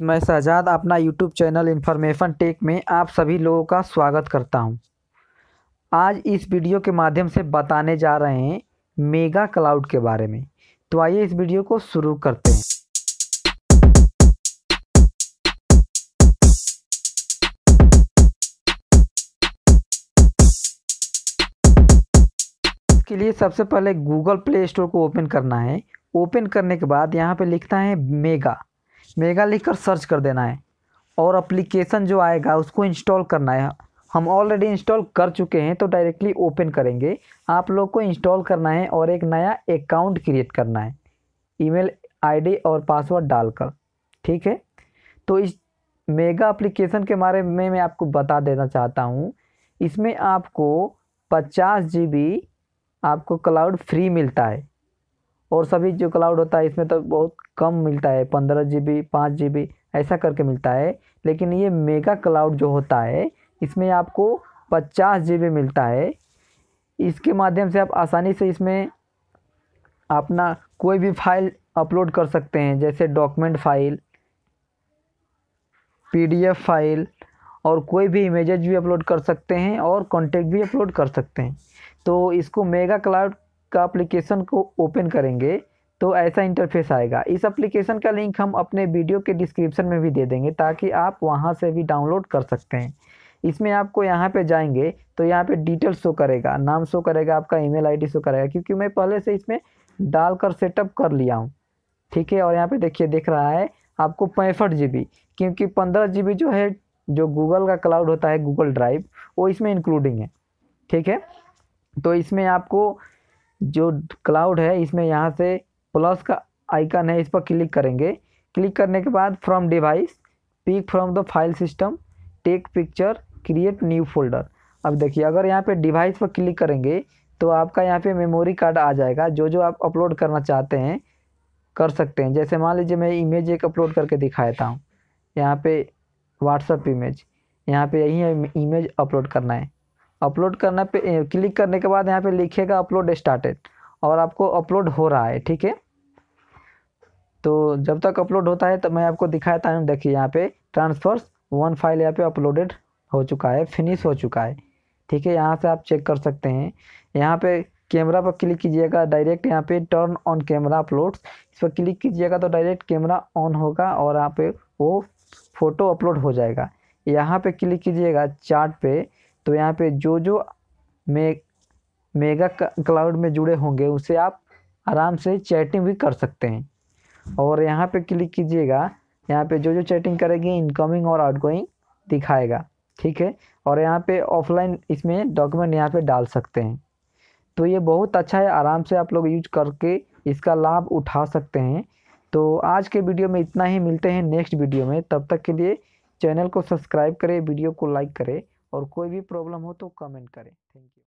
मैं शहजाद अपना YouTube channel information take में आप सभी लोगों का स्वागत करता हूं। आज इस वीडियो के माध्यम से बताने जा रहे हैं मेगा क्लाउड के बारे में तो आइए इस वीडियो को शुरू करते हैं इसके लिए सबसे पहले गूगल प्ले स्टोर को ओपन करना है ओपन करने के बाद यहाँ पे लिखता है मेगा मेगा लिखकर सर्च कर देना है और अप्लीकेशन जो आएगा उसको इंस्टॉल करना है हम ऑलरेडी इंस्टॉल कर चुके हैं तो डायरेक्टली ओपन करेंगे आप लोग को इंस्टॉल करना है और एक नया अकाउंट क्रिएट करना है ईमेल आईडी और पासवर्ड डालकर ठीक है तो इस मेगा एप्लीकेशन के बारे में मैं आपको बता देना चाहता हूँ इसमें आपको पचास जी आपको क्लाउड फ्री मिलता है और सभी जो क्लाउड होता है इसमें तो बहुत कम मिलता है पंद्रह जी बी पाँच जी बी ऐसा करके मिलता है लेकिन ये मेगा क्लाउड जो होता है इसमें आपको पचास जी बी मिलता है इसके माध्यम से आप आसानी से इसमें अपना कोई भी फाइल अपलोड कर सकते हैं जैसे डॉक्यूमेंट फाइल पीडीएफ फाइल और कोई भी इमेजेज भी अपलोड कर सकते हैं और कॉन्टेक्ट भी अपलोड कर सकते हैं तो इसको मेगा क्लाउड का अप्लीकेशन को ओपन करेंगे तो ऐसा इंटरफेस आएगा इस एप्लीकेशन का लिंक हम अपने वीडियो के डिस्क्रिप्शन में भी दे देंगे ताकि आप वहाँ से भी डाउनलोड कर सकते हैं इसमें आपको यहाँ पे जाएंगे तो यहाँ पे डिटेल शो करेगा नाम शो करेगा आपका ईमेल आईडी शो करेगा क्योंकि मैं पहले से इसमें डाल कर सेटअप कर लिया हूँ ठीक है और यहाँ पर देखिए देख रहा है आपको पैंसठ जी क्योंकि पंद्रह जी जो है जो गूगल का क्लाउड होता है गूगल ड्राइव वो इसमें इंक्लूडिंग है ठीक है तो इसमें आपको जो क्लाउड है इसमें यहाँ से प्लस का आइकन है इस पर क्लिक करेंगे क्लिक करने के बाद from device pick from the file system take picture create new folder अब देखिए अगर यहाँ पे डिवाइस पर क्लिक करेंगे तो आपका यहाँ पे मेमोरी कार्ड आ जाएगा जो जो आप अपलोड करना चाहते हैं कर सकते हैं जैसे मान लीजिए मैं इमेज एक अपलोड करके दिखाता हूँ यहाँ पे व्हाट्सअप इमेज यहाँ पे यही इमेज अपलोड करना है अपलोड करने पे क्लिक करने के बाद यहाँ पे लिखेगा अपलोड स्टार्टेड और आपको अपलोड हो रहा है ठीक है तो जब तक अपलोड होता है तो मैं आपको दिखाता हूँ देखिए यहाँ पे ट्रांसफर्स वन फाइल यहाँ पे अपलोडेड हो चुका है फिनिश हो चुका है ठीक है यहाँ से आप चेक कर सकते हैं यहाँ पे कैमरा पर क्लिक कीजिएगा डायरेक्ट यहाँ पे टर्न ऑन कैमरा अपलोड्स इस पर क्लिक कीजिएगा तो डायरेक्ट कैमरा ऑन होगा और यहाँ पे वो फ़ोटो अपलोड हो जाएगा यहाँ पे क्लिक कीजिएगा चार्ट पे तो यहाँ पे जो जो मे मेगा क्लाउड में जुड़े होंगे उसे आप आराम से चैटिंग भी कर सकते हैं और यहाँ पे क्लिक कीजिएगा यहाँ पे जो जो चैटिंग करेगी इनकमिंग और आउटगोइंग दिखाएगा ठीक है और यहाँ पे ऑफलाइन इसमें डॉक्यूमेंट यहाँ पे डाल सकते हैं तो ये बहुत अच्छा है आराम से आप लोग यूज करके इसका लाभ उठा सकते हैं तो आज के वीडियो में इतना ही मिलते हैं नेक्स्ट वीडियो में तब तक के लिए चैनल को सब्सक्राइब करें वीडियो को लाइक करें और कोई भी प्रॉब्लम हो तो कमेंट करें थैंक यू